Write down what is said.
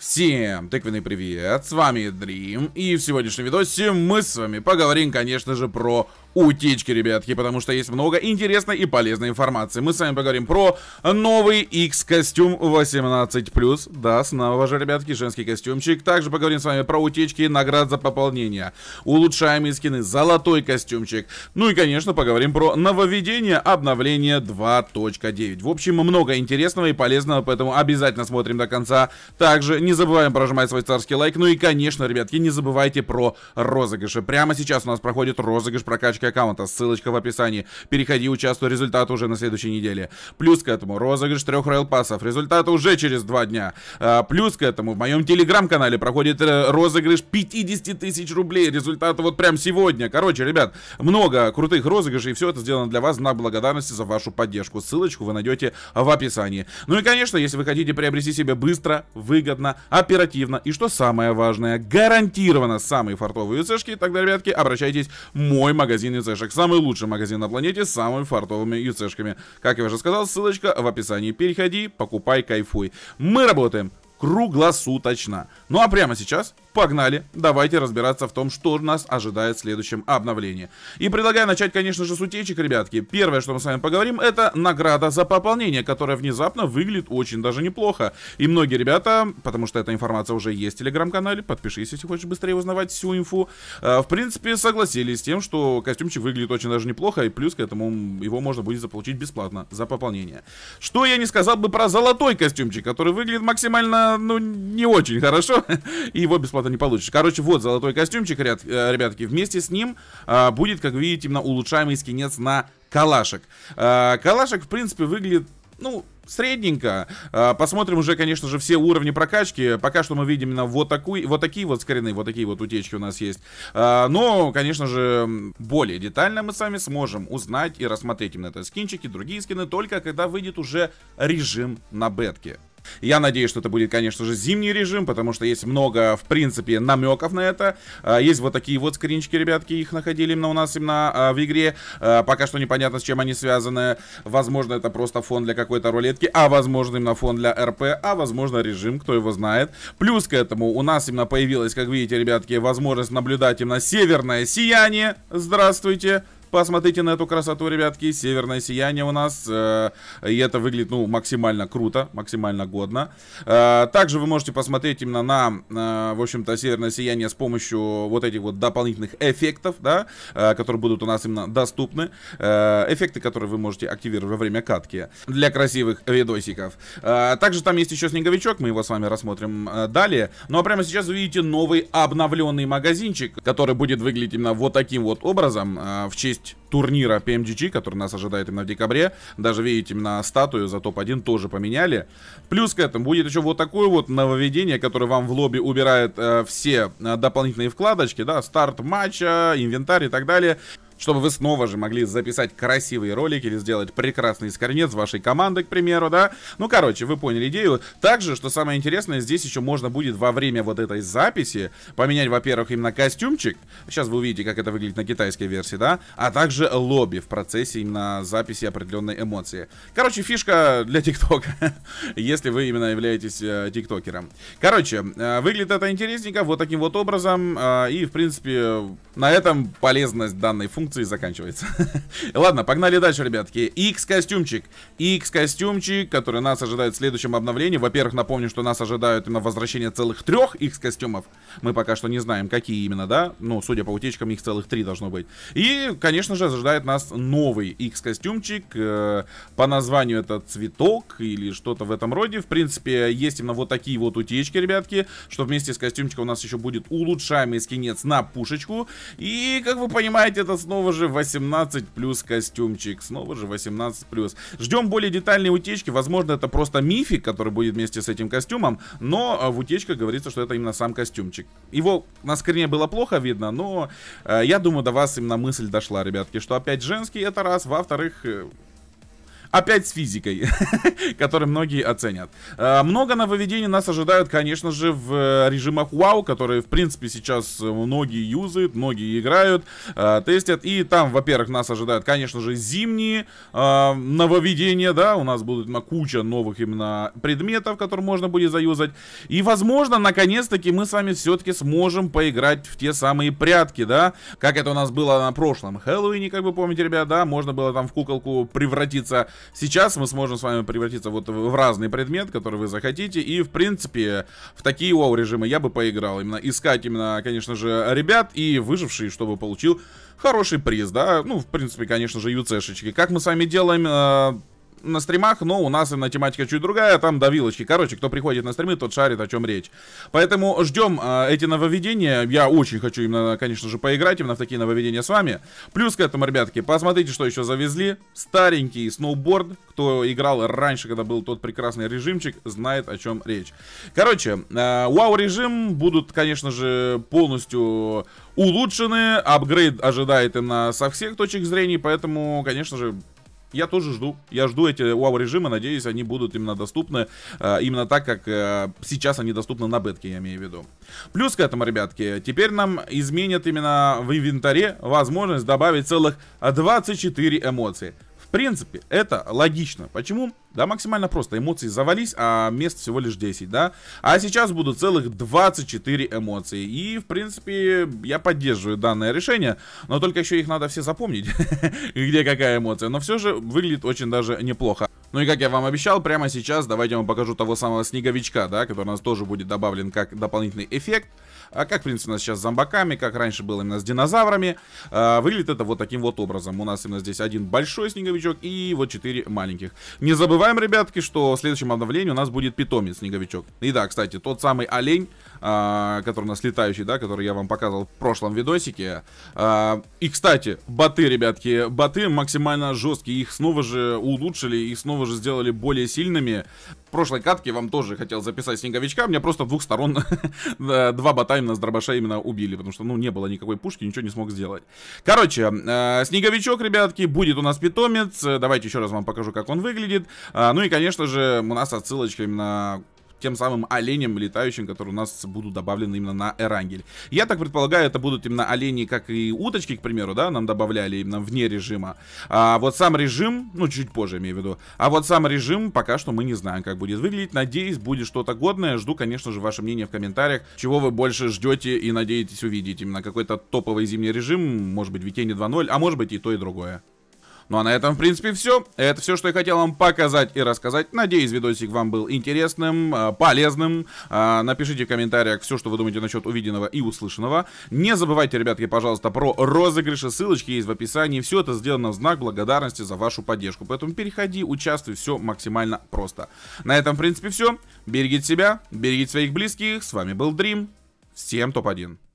Всем тыквенный привет, с вами Дрим, и в сегодняшнем видосе мы с вами поговорим, конечно же, про утечки, ребятки, потому что есть много интересной и полезной информации. Мы с вами поговорим про новый X-костюм 18+, да, снова же, ребятки, женский костюмчик. Также поговорим с вами про утечки наград за пополнение, улучшаемые скины, золотой костюмчик. Ну и, конечно, поговорим про нововведение обновление 2.9. В общем, много интересного и полезного, поэтому обязательно смотрим до конца. Также не не забываем прожимать свой царский лайк. Ну и, конечно, ребятки, не забывайте про розыгрыши. Прямо сейчас у нас проходит розыгрыш прокачки аккаунта. Ссылочка в описании. Переходи, участвуй. Результат уже на следующей неделе. Плюс к этому розыгрыш трех рейл-пассов. Результат уже через два дня. А, плюс к этому в моем телеграм-канале проходит э, розыгрыш 50 тысяч рублей. результат вот прям сегодня. Короче, ребят, много крутых розыгрышей. И все это сделано для вас на благодарности за вашу поддержку. Ссылочку вы найдете в описании. Ну и, конечно, если вы хотите приобрести себе быстро, выгодно оперативно и, что самое важное, гарантированно самые фартовые ЮЦшки. Тогда, ребятки, обращайтесь мой магазин ЮЦшек. Самый лучший магазин на планете с самыми фартовыми ЮЦшками. Как я уже сказал, ссылочка в описании. Переходи, покупай, кайфуй. Мы работаем круглосуточно. Ну а прямо сейчас Погнали, давайте разбираться в том, что нас ожидает в следующем обновлении. И предлагаю начать, конечно же, с утечек, ребятки. Первое, что мы с вами поговорим, это награда за пополнение, которая внезапно выглядит очень даже неплохо. И многие ребята, потому что эта информация уже есть в телеграм-канале, подпишись, если хочешь быстрее узнавать всю инфу, а, в принципе, согласились с тем, что костюмчик выглядит очень даже неплохо, и плюс к этому его можно будет заполучить бесплатно за пополнение. Что я не сказал бы про золотой костюмчик, который выглядит максимально, ну, не очень хорошо, и его бесплатно зарплату не получишь. Короче, вот золотой костюмчик, ряд, э, ребятки. Вместе с ним а, будет, как видите, именно улучшаемый скинец на калашек. А, калашек, в принципе, выглядит, ну, средненько. А, посмотрим уже, конечно же, все уровни прокачки. Пока что мы видим именно вот, такой, вот такие вот скрины, вот такие вот утечки у нас есть. А, но, конечно же, более детально мы с вами сможем узнать и рассмотреть именно этот скинчик и другие скины, только когда выйдет уже режим на бетке. Я надеюсь, что это будет, конечно же, зимний режим, потому что есть много, в принципе, намеков на это. А, есть вот такие вот скринчики, ребятки, их находили именно у нас именно а, в игре. А, пока что непонятно, с чем они связаны. Возможно, это просто фон для какой-то рулетки, а возможно, именно фон для РП, а возможно, режим, кто его знает. Плюс к этому у нас именно появилась, как видите, ребятки, возможность наблюдать именно северное сияние. Здравствуйте. Посмотрите на эту красоту, ребятки. Северное сияние у нас. Э, и это выглядит, ну, максимально круто, максимально годно. Э, также вы можете посмотреть именно на, э, в общем-то, северное сияние с помощью вот этих вот дополнительных эффектов, да, которые будут у нас именно доступны. эффекты, которые вы можете активировать во время катки для красивых видосиков. также там есть еще снеговичок, мы его с вами рассмотрим далее. Ну, а прямо сейчас вы видите новый обновленный магазинчик, который будет выглядеть именно вот таким вот образом в честь часть турнира PMGG, который нас ожидает именно в декабре. Даже, видите, именно статую за топ-1 тоже поменяли. Плюс к этому будет еще вот такое вот нововведение, которое вам в лобби убирает э, все э, дополнительные вкладочки, да, старт матча, инвентарь и так далее чтобы вы снова же могли записать красивые ролики или сделать прекрасный с вашей командой, к примеру, да. Ну, короче, вы поняли идею. Также, что самое интересное, здесь еще можно будет во время вот этой записи поменять, во-первых, именно костюмчик. Сейчас вы увидите, как это выглядит на китайской версии, да. А также лобби в процессе именно записи определенной эмоции. Короче, фишка для ТикТока, если вы именно являетесь э, тиктокером. Короче, э, выглядит это интересненько, вот таким вот образом. Э, и, в принципе, на этом полезность данной функции функции заканчивается. Ладно, погнали дальше, ребятки. X-костюмчик. X-костюмчик, который нас ожидает в следующем обновлении. Во-первых, напомню, что нас ожидают именно возвращение целых трех X-костюмов. Мы пока что не знаем, какие именно, да? Ну, судя по утечкам, их целых три должно быть. И, конечно же, ожидает нас новый X-костюмчик. Э, по названию это цветок или что-то в этом роде. В принципе, есть именно вот такие вот утечки, ребятки, что вместе с костюмчиком у нас еще будет улучшаемый скинец на пушечку. И, как вы понимаете, это снова снова же 18 плюс костюмчик, снова же 18 плюс. Ждем более детальные утечки, возможно это просто мифик, который будет вместе с этим костюмом, но а, в утечках говорится, что это именно сам костюмчик. Его на скрине было плохо видно, но э, я думаю до вас именно мысль дошла, ребятки, что опять женский это раз, во-вторых... Э, Опять с физикой, который многие оценят. Э, много нововведений нас ожидают, конечно же, в э, режимах WoW, которые, в принципе, сейчас э, многие юзают, многие играют, тестят. И там, во-первых, нас ожидают, конечно же, зимние нововведения, да, у нас будут куча новых именно предметов, которые можно будет заюзать. И, возможно, наконец-таки мы с вами все-таки сможем поиграть в те самые прятки, да, как это у нас было на прошлом Хэллоуине, как вы помните, ребят, да, можно было там в куколку превратиться Сейчас мы сможем с вами превратиться вот в разный предмет, который вы захотите. И, в принципе, в такие вау режимы я бы поиграл. Именно искать, именно, конечно же, ребят и выжившие, чтобы получил хороший приз, да. Ну, в принципе, конечно же, юцешечки. Как мы с вами делаем... Э на стримах, но у нас на тематика чуть другая, там давилочки. Короче, кто приходит на стримы, тот шарит, о чем речь. Поэтому ждем э, а, эти нововведения. Я очень хочу именно, конечно же, поиграть именно в такие нововведения с вами. Плюс к этому, ребятки, посмотрите, что еще завезли. Старенький сноуборд. Кто играл раньше, когда был тот прекрасный режимчик, знает, о чем речь. Короче, э, вау-режим будут, конечно же, полностью улучшены. Апгрейд ожидает именно со всех точек зрения, поэтому, конечно же, я тоже жду. Я жду эти вау-режимы. Надеюсь, они будут именно доступны. Э, именно так, как э, сейчас они доступны на бетке, я имею в виду. Плюс к этому, ребятки, теперь нам изменят именно в инвентаре возможность добавить целых 24 эмоции принципе, это логично. Почему? Да, максимально просто. Эмоции завались, а мест всего лишь 10, да? А сейчас будут целых 24 эмоции. И, в принципе, я поддерживаю данное решение, но только еще их надо все запомнить, где какая эмоция. Но все же выглядит очень даже неплохо. Ну и как я вам обещал, прямо сейчас давайте я вам покажу того самого снеговичка, да, который у нас тоже будет добавлен как дополнительный эффект. А как, в принципе, у нас сейчас с зомбаками, как раньше было именно с динозаврами. А, выглядит это вот таким вот образом. У нас именно здесь один большой снеговичок и вот четыре маленьких. Не забываем, ребятки, что в следующем обновлении у нас будет питомец снеговичок. И да, кстати, тот самый олень, а, который у нас летающий, да, который я вам показывал в прошлом видосике. А, и, кстати, боты, ребятки, боты максимально жесткие, их снова же улучшили, их снова же сделали более сильными. В прошлой катке вам тоже хотел записать снеговичка, меня просто двух сторон два бота именно с дробаша именно убили, потому что, ну, не было никакой пушки, ничего не смог сделать. Короче, э, снеговичок, ребятки, будет у нас питомец, давайте еще раз вам покажу, как он выглядит. Э, ну и, конечно же, у нас отсылочка именно тем самым оленям летающим, которые у нас будут добавлены именно на Эрангель. Я так предполагаю, это будут именно олени, как и уточки, к примеру, да, нам добавляли именно вне режима. А вот сам режим, ну, чуть позже имею в виду, а вот сам режим пока что мы не знаем, как будет выглядеть. Надеюсь, будет что-то годное. Жду, конечно же, ваше мнение в комментариях, чего вы больше ждете и надеетесь увидеть. Именно какой-то топовый зимний режим, может быть, Викене 2.0, а может быть и то, и другое. Ну а на этом, в принципе, все. Это все, что я хотел вам показать и рассказать. Надеюсь, видосик вам был интересным, а, полезным. А, напишите в комментариях все, что вы думаете насчет увиденного и услышанного. Не забывайте, ребятки, пожалуйста, про розыгрыши. Ссылочки есть в описании. Все это сделано в знак благодарности за вашу поддержку. Поэтому переходи, участвуй, все максимально просто. На этом, в принципе, все. Берегите себя, берегите своих близких. С вами был Dream. Всем топ-1.